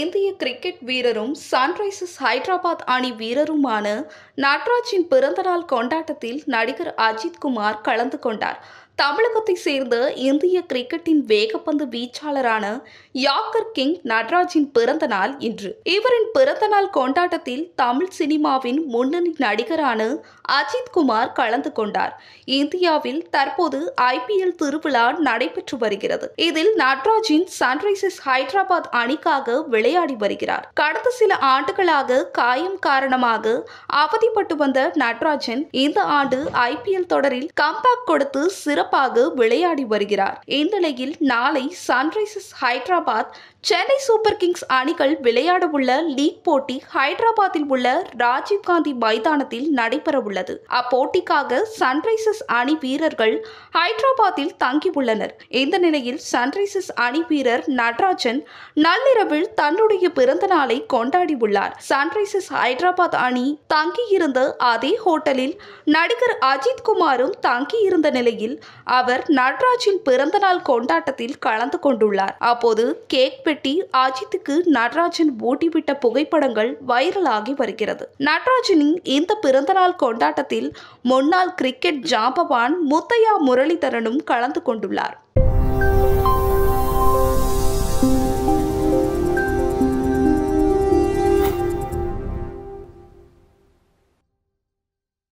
இந்திய கிரிக்கெட் வீரரும் சன்ரைசர்ஸ் ஹைதராபாத் அணி வீரருமான நட்ராஜின் பிறந்தநாள் கொண்டாட்டத்தில் நடிகர் அஜித் குமார் கலந்து கொண்டார் தமிழகத்தை சேர்ந்த இந்திய கிரிக்கெட்டின் வேகப்பந்து வீச்சாளரான யாக்கர் கிங் நட்ராஜின் பிறந்த நாள் இன்று இவரின் பிறந்த நாள் கொண்டாட்டத்தில் தமிழ் சினிமாவின் முன்னணி நடிகரான அஜித் குமார் கலந்து கொண்டார் இந்தியாவில் தற்போது ஐபிஎல் திருவிழா நடைபெற்று வருகிறது இதில் நட்ராஜின் சன்ரைசர்ஸ் ஹைதராபாத் அணிக்காக விளையாடி வருகிறார் கடந்த சில ஆண்டுகளாக காயம் காரணமாக அவதிப்பட்டு வந்த நட்ராஜன் இந்த ஆண்டு ஐபிஎல் தொடரில் கம்பேக் கொடுத்து சிறப்பு சிறப்பாக விளையாடி வருகிறார் இந்நிலையில் நாளை Sunrisers Hyderabad Chennai Super Kings அணிகள் விளையாடவுள்ள லீக் போட்டி ஹைதராபாத்தில் உள்ள ராஜீவ்காந்தி மைதானத்தில் நடைபெறவுள்ளது அப்போட்டிக்காக சன்ரைசர்ஸ் அணி வீரர்கள் ஹைதராபாத்தில் தங்கியுள்ளனர் இந்த நிலையில் சன்ரைசர்ஸ் அணி வீரர் நடராஜன் நள்ளிரவில் தன்னுடைய பிறந்த நாளை கொண்டாடியுள்ளார் சன்ரைசர்ஸ் ஹைதராபாத் அணி தங்கியிருந்த அதே ஹோட்டலில் நடிகர் அஜித் குமாரும் தங்கியிருந்த நிலையில் அவர் நடராஜின் பிறந்தநாள் கொண்டாட்டத்தில் கலந்து கொண்டுள்ளார் அப்போது கேக் பெட்டி அஜித்துக்கு நடராஜன் ஊட்டிவிட்ட புகைப்படங்கள் வைரலாகி வருகிறது நடராஜனின் இந்த பிறந்தநாள் கொண்டாட்டத்தில் முன்னாள் கிரிக்கெட் ஜாம்பவான் முத்தையா முரளிதரனும் கலந்து கொண்டுள்ளார்